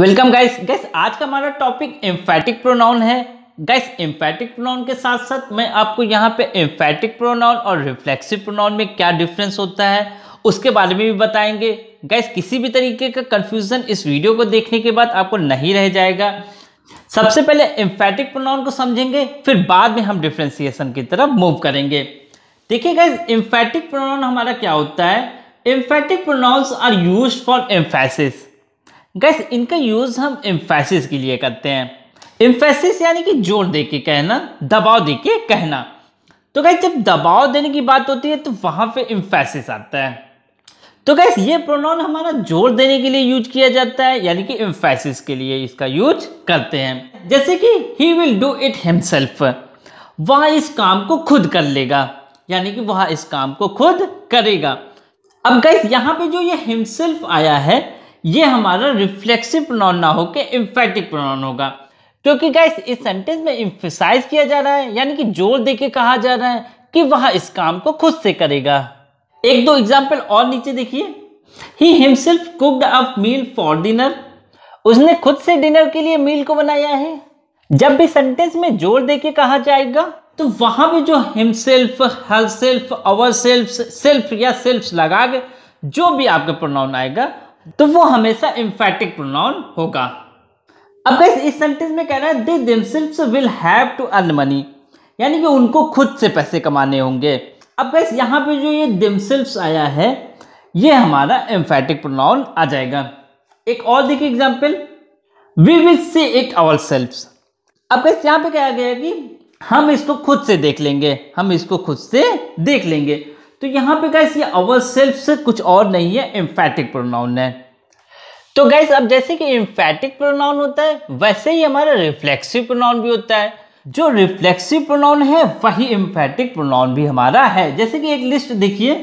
welcome guys guys आज का हमारा टॉपिक एम्फेटिक प्रोनाउन है गाइस एम्फेटिक प्रोनाउन के साथ साथ मैं आपको यहाँ पे एम्फेटिक प्रोनाउन और रिफ्लेक्सिव प्रोनाउन में क्या डिफरेंस होता है उसके बारे में भी बताएंगे गाइस किसी भी तरीके का कन्फ्यूज़न इस वीडियो को देखने के बाद आपको नहीं रह जाएगा सबसे पहले एम्फेटिक प्रोनाउन को समझेंगे फिर बाद में हम डिफ्रेंसिएशन की तरफ मूव करेंगे देखिए गाइस एम्फेटिक प्रोनाउन हमारा क्या होता है emphatic pronoun are use for emphasis guys इनका यूज़ हम इम्फेसिस के लिए करते हैं इम्फेसिस यानी कि जोर दे के कहना दबाव दे के कहना तो गैस जब दबाव देने की बात होती है तो वहां पे इम्फेसिस आता है तो गैस ये प्रोनाउन हमारा जोर देने के लिए यूज किया जाता है यानी कि इम्फेसिस के लिए इसका यूज करते हैं जैसे कि he will do it himself वह इस काम को खुद कर लेगा यानी कि वह इस काम को खुद करेगा अब गैस यहाँ पे जो ये हिमसेल्फ आया है ये हमारा रिफ्लेक्सिव प्रोनाउन ना होकर इम्फेटिक प्रोनाउन होगा क्योंकि गाइस इस सेंटेंस में इम्फिसाइज किया जा रहा है यानी कि जोर देके कहा जा रहा है कि वह इस काम को खुद से करेगा एक दो एग्जाम्पल और नीचे देखिए he himself cooked up meal for dinner उसने खुद से डिनर के लिए मील को बनाया है जब भी सेंटेंस में जोर देके कहा जाएगा तो वहां भी जो himself herself ourself self या सेल्फ लगा के जो भी आपका प्रोनाउन आएगा तो वो हमेशा इम्फेटिक प्रोनाउन होगा अब इस सेंटेंस में कह रहा है they will have to earn money यानी कि उनको खुद से पैसे कमाने होंगे अब बस यहाँ पे जो ये दिमसेल्स आया है ये हमारा एम्फेटिक प्रोनाउन आ जाएगा एक और देखिए example we will see it ourself अब बैस यहाँ पे क्या गया कि हम इसको खुद से देख लेंगे हम इसको खुद से देख लेंगे तो यहाँ पे गैस ये अवर सेल्फ से कुछ और नहीं है इम्फेटिक प्रोनाउन है तो गैस अब जैसे कि इम्फेटिक प्रोनाउन होता है वैसे ही हमारा रिफ्लेक्सिव प्रोनाउन भी होता है जो रिफ्लेक्सिव प्रोनाउन है वही इम्फेटिक प्रोनाउन भी हमारा है जैसे कि एक लिस्ट देखिए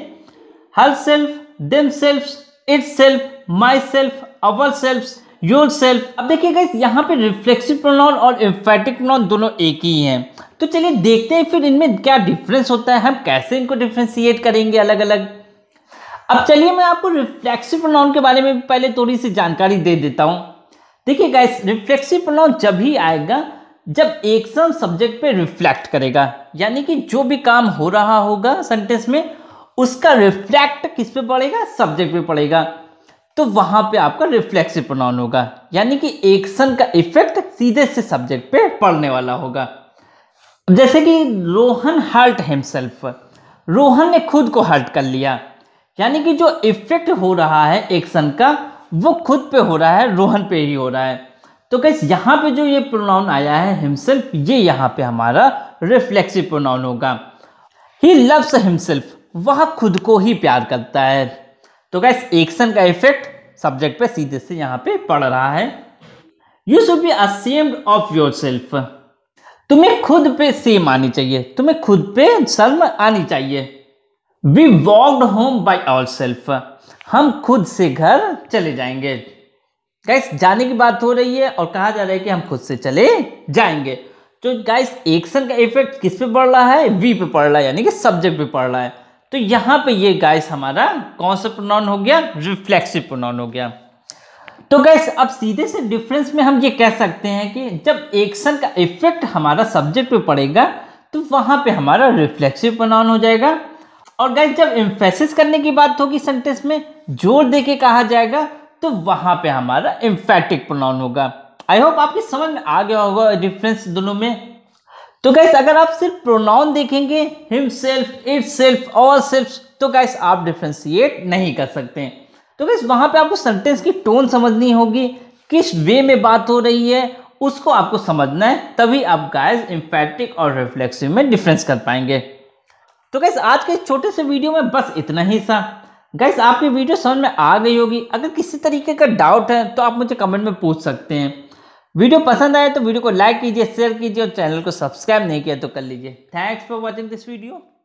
herself themself itself myself ourself yourself अब देखिए गाइस यहाँ पे रिफ्लेक्सिव प्रोनाउन और इम्फेटिक प्रोनाउन दोनों एक ही हैं तो चलिए देखते हैं फिर इनमें क्या डिफरेंस होता है हम कैसे इनको डिफ्रेंशिएट करेंगे अलग अलग अब चलिए मैं आपको रिफ्लेक्सिव प्रोनाउन के बारे में पहले थोड़ी सी जानकारी दे देता हूँ देखिए गाइस रिफ्लेक्सिव प्रोनाउन जब ही आएगा जब एक सम सब्जेक्ट पे रिफ्लेक्ट करेगा यानी कि जो भी काम हो रहा होगा सेंटेंस में उसका रिफ्लेक्ट किस पे पड़ेगा सब्जेक्ट पे पड़ेगा तो वहाँ पे आपका रिफ्लेक्सिव प्रोनाउन होगा यानी कि एक्शन का इफेक्ट सीधे से सब्जेक्ट पे पड़ने वाला होगा जैसे कि रोहन हर्ट हिमसेल्फ रोहन ने खुद को हर्ट कर लिया यानी कि जो इफेक्ट हो रहा है एक्शन का वो खुद पे हो रहा है रोहन पे ही हो रहा है तो कैसे यहाँ पे जो ये प्रोनाउन आया है हिमसेल्फ ये यहाँ पे हमारा रिफ्लेक्सिव प्रोनाउन होगा ही लव्स हिमसेल्फ वह खुद को ही प्यार करता है तो गैस एक्शन का इफेक्ट सब्जेक्ट पे सीधे से यहाँ पे पड़ रहा है you should be ashamed of yourself तुम्हें खुद पे सेम आनी चाहिए तुम्हें खुद पे शर्म आनी चाहिए we walked home by ourself हम खुद से घर चले जाएंगे गैस जाने की बात हो रही है और कहा जा रहा है कि हम खुद से चले जाएंगे तो गाइस एक्शन का इफेक्ट किस पे पड़ रहा है वी पे पड़ रहा है यानी कि सब्जेक्ट पे पड़ रहा है तो यहां पे ये गाइस हमारा कौन सा प्रोनाउन हो गया रिफ्लेक्सिव प्रोनाउन हो गया तो गैस अब सीधे से डिफरेंस में हम ये कह सकते हैं कि जब एक्शन का इफेक्ट हमारा सब्जेक्ट पे पड़ेगा तो वहां पे हमारा रिफ्लेक्सिव प्रोनाउन हो जाएगा और गैस जब इम्फेसिस करने की बात होगी सेंटेंस में जोर दे के कहा जाएगा तो वहां पर हमारा इम्फेटिक प्रोनाउन होगा आई होप आपकी समझ में आ गया होगा डिफरेंस दोनों में तो गैस अगर आप सिर्फ प्रोनाउन देखेंगे himself itself ourself तो गैस आप डिफ्रेंसिएट नहीं कर सकते हैं तो गैस वहाँ पे आपको सेंटेंस की टोन समझनी होगी किस वे में बात हो रही है उसको आपको समझना है तभी आप गैस इम्फेटिक और रिफ्लेक्सिव में डिफरेंस कर पाएंगे तो गैस आज के छोटे से वीडियो में बस इतना ही सा गैस आपकी वीडियो समझ में आ गई होगी अगर किसी तरीके का डाउट है तो आप मुझे कमेंट में पूछ सकते हैं वीडियो पसंद आए तो वीडियो को लाइक कीजिए शेयर कीजिए और चैनल को सब्सक्राइब नहीं किया तो कर लीजिए thanks for watching this video